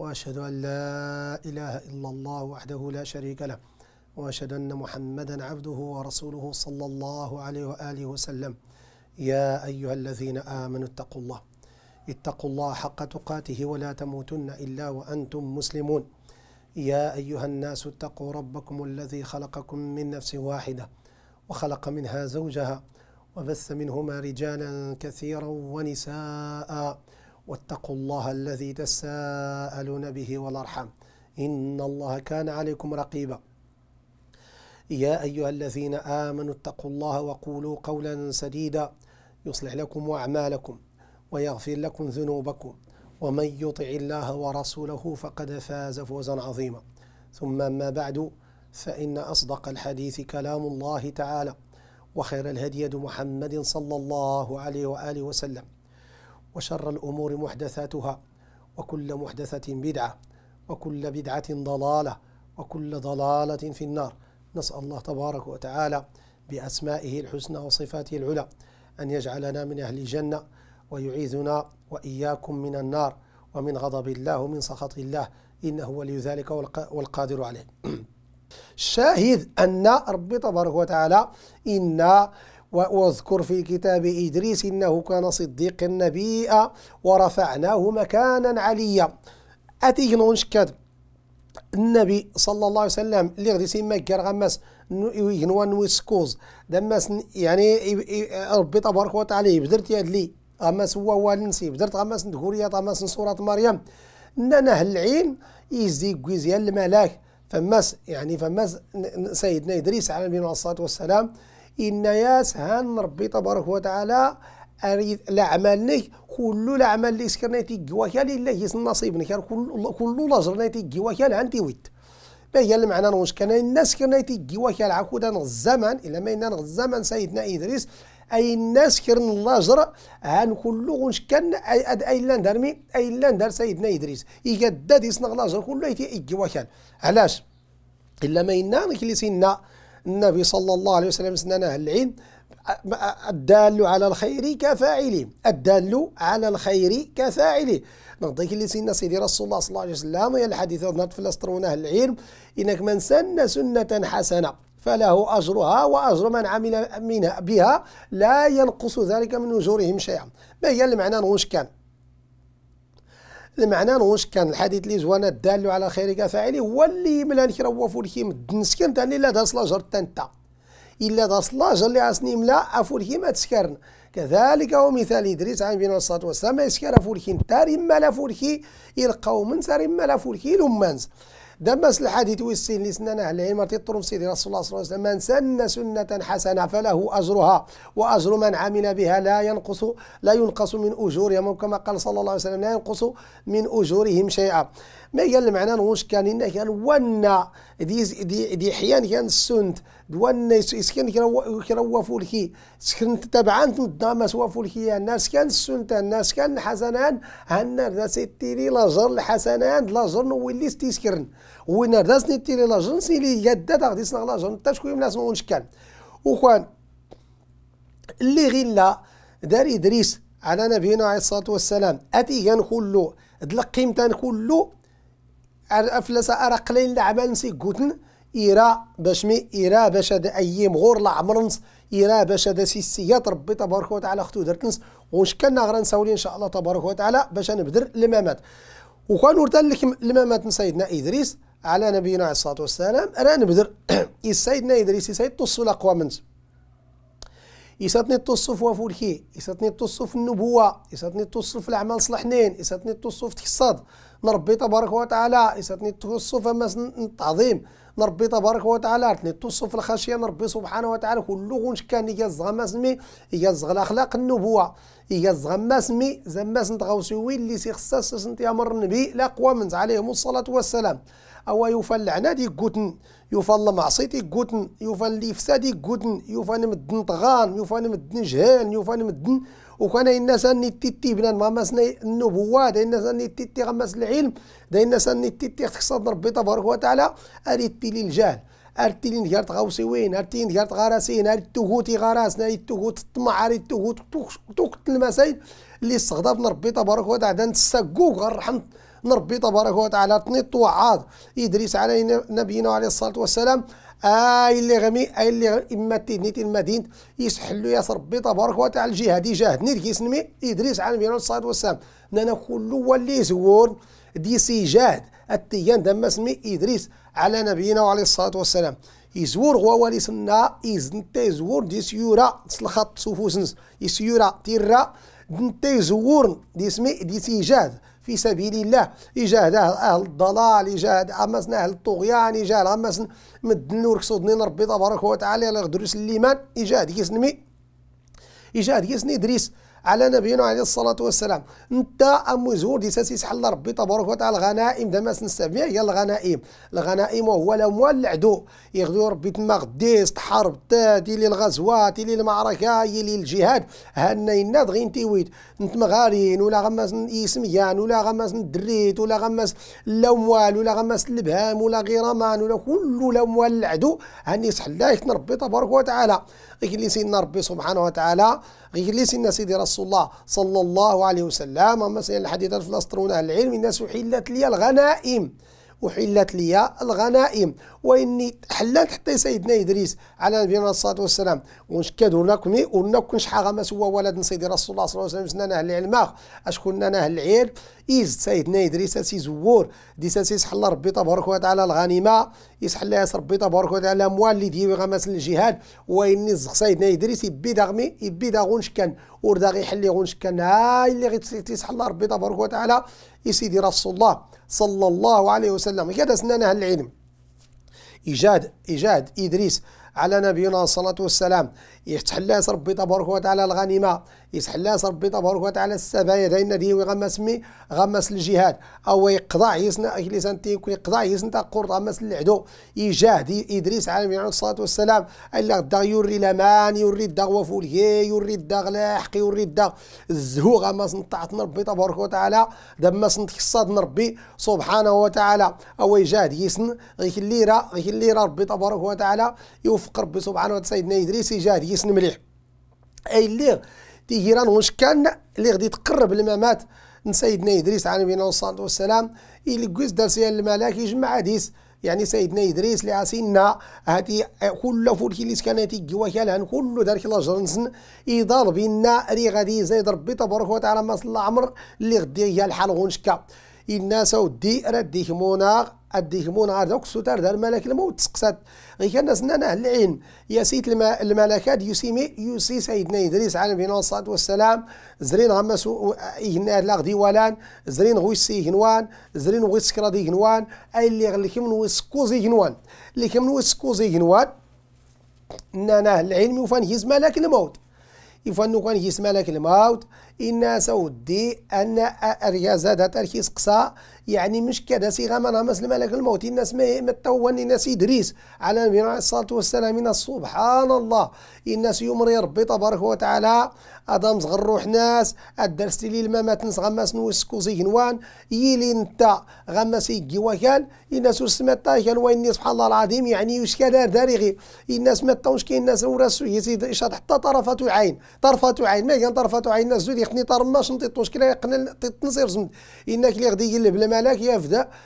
وأشهد أن لا إله إلا الله وحده لا شريك له وأشهد أن محمدا عبده ورسوله صلى الله عليه وآله وسلم يا أيها الذين آمنوا اتقوا الله اتقوا الله حق تقاته ولا تموتن إلا وأنتم مسلمون يا أيها الناس اتقوا ربكم الذي خلقكم من نفس واحدة وخلق منها زوجها وبث منهما رجالا كثيرا ونساء واتقوا الله الذي تساءلون به والارحام إن الله كان عليكم رقيبا يا أيها الذين آمنوا اتقوا الله وقولوا قولا سديدا يصلح لكم أعمالكم ويغفر لكم ذنوبكم ومن يطع الله ورسوله فقد فاز فوزا عظيما ثم ما بعد فإن أصدق الحديث كلام الله تعالى وخير الهدي محمد صلى الله عليه وآله وسلم وشر الأمور محدثاتها وكل محدثة بدعة وكل بدعة ضلالة وكل ضلالة في النار نسأل الله تبارك وتعالى بأسمائه الحسنى وصفاته العلى أن يجعلنا من أهل الجنة ويعيذنا وإياكم من النار ومن غضب الله ومن سخط الله إنه ولي ذلك والقادر عليه الشاهد أن ربي تبارك وتعالى إن واذكر في كتاب إدريس إنه كان صديقا النبي ورفعناه مكانا عليا أتيه نونشكاد النبي صلى الله عليه وسلم اللي غادي سيما كار غماس يغنوا ويسكوز دماس يعني ربي تبارك وتعالى يبدرت يا لي غماس هو والنسي بدرت غماس ندغوريات غماس سورة مريم ننه العين يزي كويزيا الملاك فماس يعني فماس سيدنا إدريس على النبي عليه الصلاة والسلام إن ياس هان ربي تبارك وتعالى أريد الأعمال نيك كل الأعمال اللي سكرناتي جواكا لله يسن نصيب نكر يعني كل كل الأجر ناتي جواكا لعندي ويت باهي المعنى نوش كان الناس كرناتي جواكا العقودة الزمن إلا ما إن الزمن سيدنا إدريس أي الناس كرن جرى هان كل غنش كان أي لاندر مين أي لاندر سيدنا إدريس إيكاد دادي الله جرى كله يتي جواكا علاش إلا ما إن كلي سينا النبي صلى الله عليه وسلم سننا العلم الدال على الخير كفاعله الدال على الخير كفاعله نعطيك اللي سيدنا سيدي رسول الله صلى الله عليه وسلم يا الحديث نط أهل العلم انك من سن سنه حسنه فله اجرها واجر من عمل منها بها لا ينقص ذلك من اجورهم شيئا ما هي المعنى نوش كان المعنى نوش كان الحديث اللي زوانا الدال على خير فاعله هو اللي ملان كيروفو الكيم الدنسكن تاع لا داس لاجر تا نتا الا داس لاجر اللي عاسني ملا افو الكيم تسكرن كذلك هو مثال ادريس عن النبي الصلاه والسلام يسكر افو الكيم تاري مالا فولكي من تاري مالا فولكي لومانز دمس الحديث والسن لسننا على العلم تطرم سيدي رسول الله صلى الله عليه وسلم من سن سنة حسنة فله أجرها وأجر من عمل بها لا ينقص لا ينقص من أجورهم كما قال صلى الله عليه وسلم لا ينقص من أجورهم شيئا ما قال المعنى واش كان هنا كان ونا دي دي دي حيان كان السنت ونا يسكن كروفو لكي سكن تبعان تمدنا سوا فولكي الناس كان السنت الناس كان الحسنان هنا الناس تيري لاجر الحسنان لاجر نولي ستيسكرن وين الناس تيري لاجر سيلي يدد غادي يصنع لاجر حتى شكون الناس مونش كان وخوان اللي غلا دار إدريس على نبينا عليه الصلاة والسلام أتي كان كله دلقيمتان كله افلس ارقلين لعمان سي قوتن إيرا باش مي إيرا باش هذا أيام غور لعمرنس إيرا باش هذا سيات ربي تبارك وتعالى ختو درتنس واش كنا غرا نساولي إن شاء الله تبارك وتعالى باش نبدر الامامات وكان ورتان لك لمامات سيدنا إدريس على نبينا عليه الصلاة والسلام أنا نبدر سيدنا إدريس سيد اقوى منس يساتني تصف وفولكي يساتني توصف النبوة يساتني توصف الأعمال صلحنين يساتني توصف تكساد نربي تبارك وتعالى عائسة نتوصف تعظيم نربي تبارك وتعالى عرفني توصف الخشيه نربي سبحانه وتعالى كل غنش كان هي زغما سمي هي زغ الاخلاق النبوه هي زغما سمي زما سنتغوصي وين اللي سي خصاص سنتيامر النبي لا من عليهم الصلاه والسلام او يوفى اللعنه ديك قوتن يوفى المعصي ديك قوتن يوفى الافساد ديك قوتن يوفى مدن طغان يوفى مدن جهان يوفى مدن وكان الناس تيتي بنان ما مسنا النبوة دا الناس تيتي غمس العلم دا الناس تيتي خصنا ربي تبارك وتعالى أريتي للجهل ارتيلين غير تغوصي وين ارتيلين غير تغارسين غراس غارسنا توغوت الطمع توغوت توكت المسائل اللي استغضب ربي تبارك وتعالى نتسقوك غنرحم نربي تبارك وتعالى تنيط وعاد ادريس على نبينا عليه الصلاه والسلام اي اللي غمي اي اللي اما تيبني تيما المدين يسحل له يا ربي تبارك وتعالى الجهاد يجاهدني كيسنمي ادريس على ميران الصلاه والسلام نانا كل ولي زور دي جاهد التيان دم سمي ادريس على نبينا عليه الصلاه والسلام يزور هو ولي سنا يزنت يزور دي سيورا سلخط سوفوسنس يسيورا تيرا دنتي زور دي اسمي دي جاهد في سبيل الله يجاهد أهل الضلال يجاهد امسنا أهل الطغيان يجاهد عمسنا مدن وركسودنين ربي تبارك وتعالى يلا غدر الإيمان يجاهد يسنمي يجاهد يسني إدريس على نبينا عليه الصلاة والسلام انت ام زور دي ساسي سحل ربي تبارك وتعالى الغنائم دما سنسميها هي الغنائم الغنائم هو الاموال العدو يغدو ربي تما غديس تحارب الغزوات ديلي المعركة ديلي الجهاد هنا يناد غينتيويت نت مغارين ولا غماس اسميان ولا غماس دريت ولا غماس الاموال ولا غماس الابهام ولا غيرمان ولا كل الاموال العدو هاني صح الله ربي تبارك وتعالى غير اللي سيدنا ربي سبحانه وتعالى غير اللي سيدنا سيدي رسول الله صلى الله عليه وسلم اما سيدنا الحديث في الاسطر العلم الناس حلت لي الغنائم وحلت لي الغنائم واني حلات حتى سيدنا ادريس على نبينا الصلاه والسلام ونشكاد إيه؟ ورناكم ورناكم شحال ما سوى ولد سيدي رسول الله صلى الله عليه وسلم سنانا العلماخ اشكون انا نهل العير إيز تسايد نايد ريساس زوور ديساس يسحل الله ربي تبارك وتعالى الغنيمة يسحل ياسر ربي تبارك وتعالى الأموال اللي ديوي غمس الجهاد وإني زخ سايد نايد ريس يبي داغمي يبي داغون شكان وردا حلي غون شكان هاي اللي غيتسح الله ربي تبارك وتعالى يسيدي رسول الله صلى الله عليه وسلم كذا سنانا العلم إيجاد إيجاد إدريس على نبينا الصلاة والسلام يتحلاس ربي تبارك وتعالى الغنيمه يتحلاس ربي تبارك وتعالى السبايا داينا دي غمس مي غمس الجهاد او يقضع يسنا لسان تيكون يقضع يسنا قرط غمس العدو يجاهد ادريس عليه يعني الصلاه والسلام الا غدا يوري لمان يوري الدغ وفوليه يوري الدغ لاحق يوري الدغ الزهو غمس نطعت ربي تبارك وتعالى دمس نتكصاد ربي سبحانه وتعالى او يجاهد يسن غيك الليره غيك الليره ربي تبارك وتعالى يوفق ربي سبحانه وتعالى سيدنا ادريس يجاهد كيسن مليح اي اللي تيجيران كان اللي غادي تقرب الممات سيدنا ادريس عليه بينا الصلاه والسلام اللي كويس دارسيها الملاك يجمع حديث يعني سيدنا ادريس اللي عاسينا هادي كل فول اللي كانت يجيوا كالهن كل ذلك الاجر نسن يضال بينا اللي غادي يزيد ربي تبارك وتعالى ما صلى عمر اللي غدي هي الحال غنشكا الناس موناغ الديهموناغ موناغ دوك السوتار دار الملك الموت تسقسات غير كان الناس نانا العلم يا سيد الملكات يسيمي يسي سيدنا إدريس عليه الصلاة والسلام زرين غمس ايهنا لاغ ديوالان زرين غويسي هنوان زرين غويسكرا دي هنوان أي اللي غلكم نويس كوز إهنوان اللي كم نويسكوزي هنوان نانا العلم يفان هيز ملك الموت يفان كان هيز ملك الموت ان سودي ان ارياز هذا تركيز قصا يعني مش كذا صيغه منها مثل نعم الملك الموت الناس ما تون الناس ادريس على نبينا الصلاه والسلام من سبحان الله الناس يمري ربي تبارك وتعالى ادم صغر روح ناس الدرس لي الممات نس غماس نوسكو زينوان يلي نتا غماس يجي وكان الناس سمات كان وين سبحان الله العظيم يعني وش كذا غير الناس ما تونش كاين الناس وراسو يزيد حتى طرفه عين طرفه عين ما كان طرفه عين الناس زود تني طار ما شنطي طوش كلا قنا تنصير زمد انك اللي غادي يقلب الملاك يا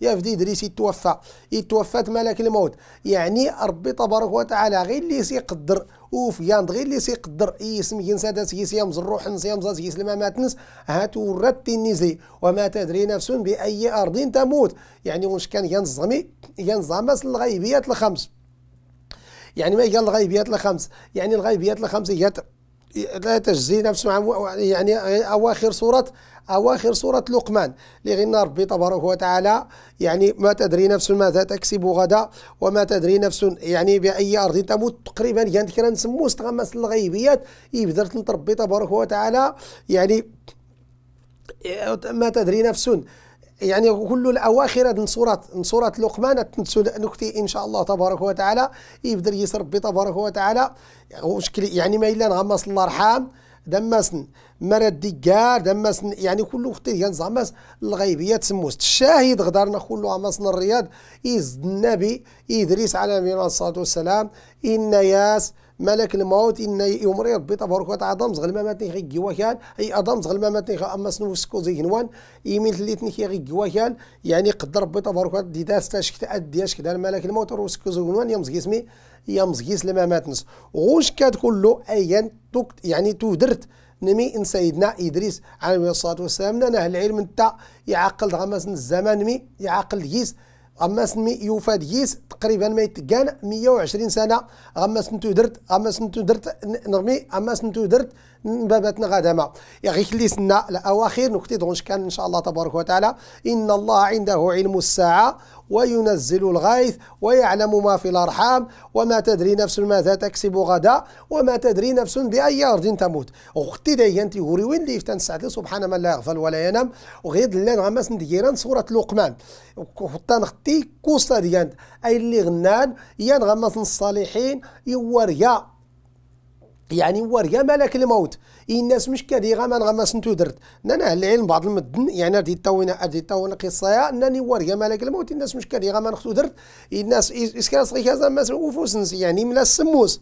يفدي ادريس يتوفى يتوفات ملاك الموت يعني ربي تبارك وتعالى غير اللي سيقدر وف ياند غير اللي سيقدر يسم ينسادات يسيام الروح نسيام زات يسلم ما تنس هات ورات النزي وما تدري نفس باي ارض تموت يعني واش كان ينظمي ينظمس الغيبيات الخمس يعني ما هي الغيبيات الخمس يعني الغيبيات الخمس هي لا تجزي نفس يعني-, يعني اواخر سوره اواخر سوره لقمان لغنى ربي تبارك وتعالى يعني ما تدري نفس ماذا تكسب غدا وما تدري نفس يعني باي ارض تموت تقريبا يعني كنا نسموه استغمس الغيبيات يبدر إيه، ربي تبارك وتعالى يعني ما تدري نفس يعني كل الاواخر هذه من سوره لقمان نكتي ان شاء الله تبارك وتعالى يبدا يسر ربي تبارك وتعالى يعني وشكل يعني ما الا نغمس الله رحام دمسن مرد ديكار دمسن يعني كل وقت ديال زعما الغيبيه تسمو الشاهد غدارنا كل عماسن الرياض يزد النبي ادريس على النبي عليه الصلاه والسلام ان ياس ملك الموت ان يمر ربي تبارك وتعالى زغل ما ماتني غي كيواكال اي ضمز غل ماماتني اما سكو زي هنوان يمين ثليتني كي غي كيواكال يعني قدر ربي تبارك وتعالى دي داس تاشكت ادياش كدا الملك الموت روسكو زي هنوان يمزغي اسمي لما ماتنس غوش كاد كلو ايا يعني تودرت نمي إن سيدنا إدريس عليه الصلاة والسلام لأن العلم نتا يعقل غمس الزمان مي يعقل كيس غما سمي يوفاد يس تقريبا ما يتقان 120 سنه غما سنتو درت غما سنتو درت نرمي غما سنتو درت باباتنا غدما يغي خليسنا الاواخر نكتي دونش كان ان شاء الله تبارك وتعالى ان الله عنده علم الساعه وينزل الغيث ويعلم ما في الأرحام وما تدري نفس ماذا تكسب غدا وما تدري نفس بأي أرض تموت أختي دي أنت غوري وين اللي يفتن ساعتي سبحان من لا يغفل ولا ينام وغير لان نعم، غمس نديران سورة لقمان وحتى نختي كوستا ديان أي اللي غنان يان غماس الصالحين يوريا يعني ورقة إيه إيه يعني ملك الموت الناس مش كادي إيه غمان غمس انتو درت نانا العلم بعض المدن يعني ادي تاوينا ادي تاوينا قصايا ناني ورقة ملك الموت الناس مش كادي غمان خصو درت الناس اسكاس غي كازا مثلا وفوسنس يعني ملا السموس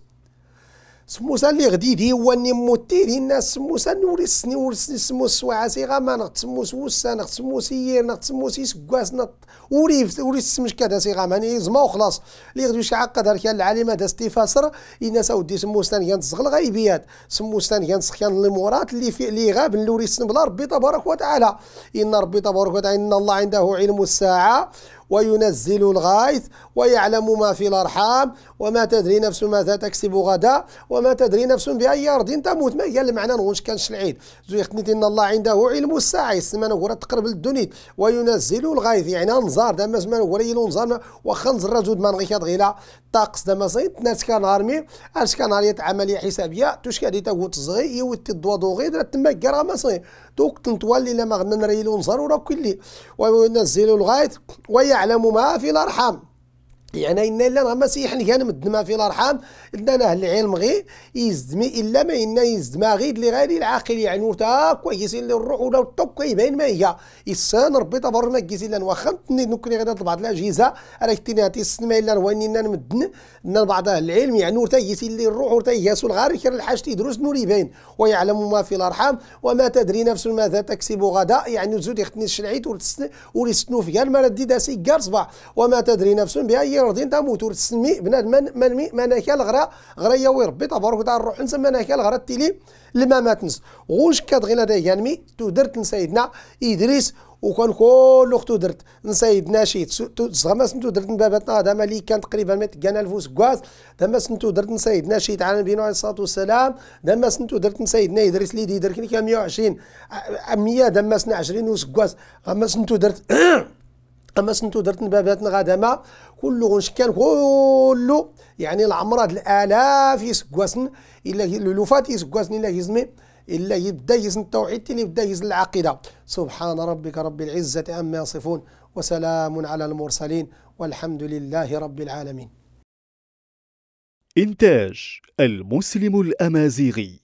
سموسا اللي غدي دي هو اني موتي الناس سموسا نوري سني ورسني سموس سواعسي غاما نغت سموس وسا نغت سموس يير نغت سموس يسكواس نط وري وري السمش كادا سي غاما ني زما وخلاص اللي غدي شي عقد هركا العالمه دا ستيفاسر الناس اودي سموسان كان تزغل غايبيات سموسان كان سخيان لي مورات اللي في اللي غاب نوري السن بلا ربي تبارك وتعالى ان ربي تبارك وتعالى ان الله عنده علم الساعه وينزل الغيث ويعلم ما في الأرحام وما تدري نفس ماذا تكسب غدا وما تدري نفس بأي أرض تموت ما هي المعنى نغنش كانش العيد زويختني إن الله عنده علم الساعة يسمى نقول تقرب للدنيا وينزل الغيث يعني انزار دابا زمان وريل نزار واخا نزرا زود ما نغيك غيلا الطقس دابا صيد ناس كان ارمي اش كان عمليه حسابيه توش كادي تاغوت صغير يوتي الضوضو غير تما كرا ما صغير دوك تنطوال لنا ما غنا نريلو نزارو راه كلي وينزل الغايث ويعلم ما في الارحام يعني إن إلا راه مسيح كان مدما في الأرحام إننا العلم غير يزدمي إلا ما إن يزدما غير لغير العاقل يعني وتا كويس اللي الروح ولا الطب كيبان ما هي إنسان ربي تبرنا كيس إلا واخا نتني نكري غير بعض الأجهزة راه تيني هاتي السنما إلا واني إننا نمدن إن بعض العلم يعني وتا كيس اللي الروح وتا ياسو الغار كير الحاج تيدروس نور يبين ويعلم ما في الأرحام وما تدري نفس ماذا تكسب غدا يعني زود يختني الشلعيت ولسنو فيها المرد دي داسي كار صباح وما تدري نفس بأي رضين تا موتور تسمي بنادم من مناكا الغرا غرا يا ربي تبارك وتعالى الروح نسمي مناكا الغرا تيلي لما ما تنس غوش كاد غينا دا يانمي تودرت نسيدنا ادريس وكان كل اختو درت نسيدنا شي زعما سنتو درت باباتنا هذا مالي كان تقريبا ما كان الفوس كواز زعما سنتو درت نسيدنا شي على النبي عليه الصلاه والسلام زعما سنتو درت نسيدنا ادريس لي دي دركني كان 120 100 زعما سنا 20 وسكواز زعما سنتو درت اما سنتو درت نباباتنا غادا ما كل غنشكان كلو يعني العمر هاد الالاف يسكواسن الا الالوفات يسكواسن الا يزمي الا يبدا يزن التوحيد تيلي يبدا يزن العقيده سبحان ربك رب العزه عما يصفون وسلام على المرسلين والحمد لله رب العالمين إنتاج المسلم الأمازيغي